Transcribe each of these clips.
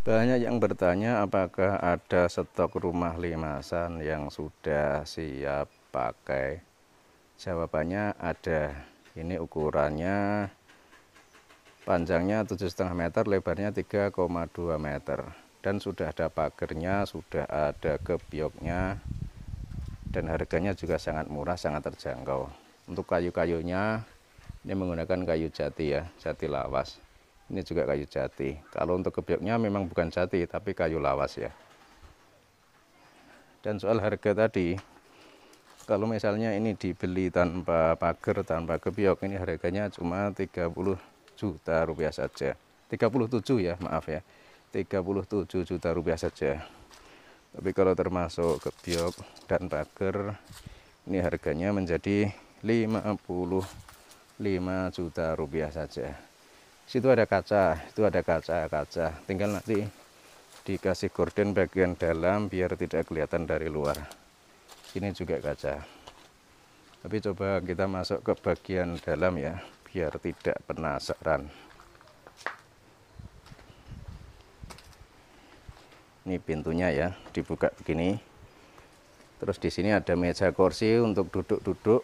Banyak yang bertanya apakah ada stok rumah limasan yang sudah siap pakai. Jawabannya ada. Ini ukurannya panjangnya 7,5 meter, lebarnya 3,2 meter. Dan sudah ada pagernya, sudah ada kebioknya, dan harganya juga sangat murah, sangat terjangkau. Untuk kayu-kayunya, ini menggunakan kayu jati ya, jati lawas ini juga kayu jati. Kalau untuk kebioknya memang bukan jati, tapi kayu lawas ya. Dan soal harga tadi, kalau misalnya ini dibeli tanpa pagar, tanpa kebiok, ini harganya cuma 30 juta rupiah saja. 37 ya, maaf ya. 37 juta rupiah saja. Tapi kalau termasuk kebiok dan pagar, ini harganya menjadi 55 juta rupiah saja situ ada kaca itu ada kaca kaca tinggal nanti dikasih gorden bagian dalam biar tidak kelihatan dari luar ini juga kaca tapi coba kita masuk ke bagian dalam ya biar tidak penasaran ini pintunya ya dibuka begini terus di sini ada meja kursi untuk duduk-duduk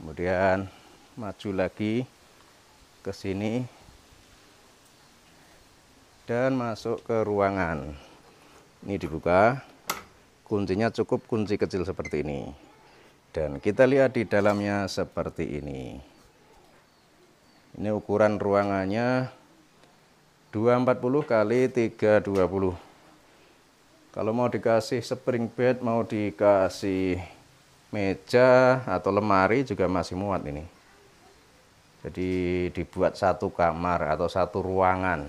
kemudian maju lagi ke sini dan masuk ke ruangan ini dibuka kuncinya cukup kunci kecil seperti ini dan kita lihat di dalamnya seperti ini ini ukuran ruangannya 240 kali 320 kalau mau dikasih spring bed mau dikasih meja atau lemari juga masih muat ini jadi dibuat satu kamar atau satu ruangan.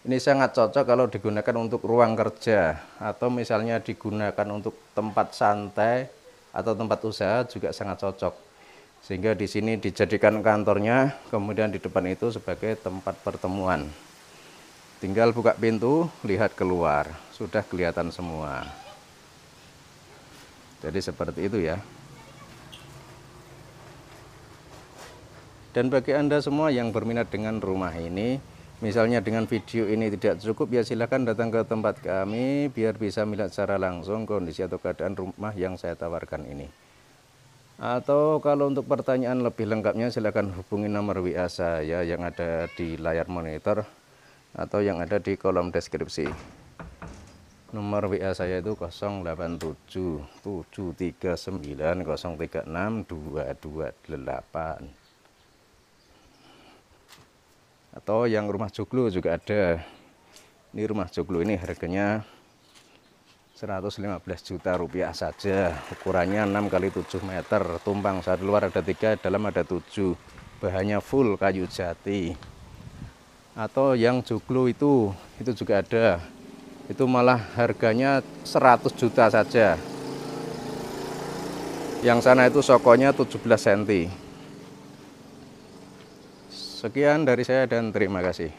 Ini sangat cocok kalau digunakan untuk ruang kerja atau misalnya digunakan untuk tempat santai atau tempat usaha juga sangat cocok. Sehingga di sini dijadikan kantornya, kemudian di depan itu sebagai tempat pertemuan. Tinggal buka pintu, lihat keluar, sudah kelihatan semua. Jadi seperti itu ya. Dan bagi Anda semua yang berminat dengan rumah ini, misalnya dengan video ini tidak cukup, ya silahkan datang ke tempat kami biar bisa melihat secara langsung kondisi atau keadaan rumah yang saya tawarkan ini. Atau kalau untuk pertanyaan lebih lengkapnya silahkan hubungi nomor WA saya yang ada di layar monitor atau yang ada di kolom deskripsi. Nomor WA saya itu 228 atau yang rumah joglo juga ada ini rumah joglo ini harganya 115 juta rupiah saja ukurannya 6 kali 7 meter tumpang saat luar ada tiga dalam ada tujuh bahannya full kayu jati atau yang joglo itu itu juga ada itu malah harganya 100 juta saja yang sana itu sokonya 17 cm Sekian dari saya dan terima kasih.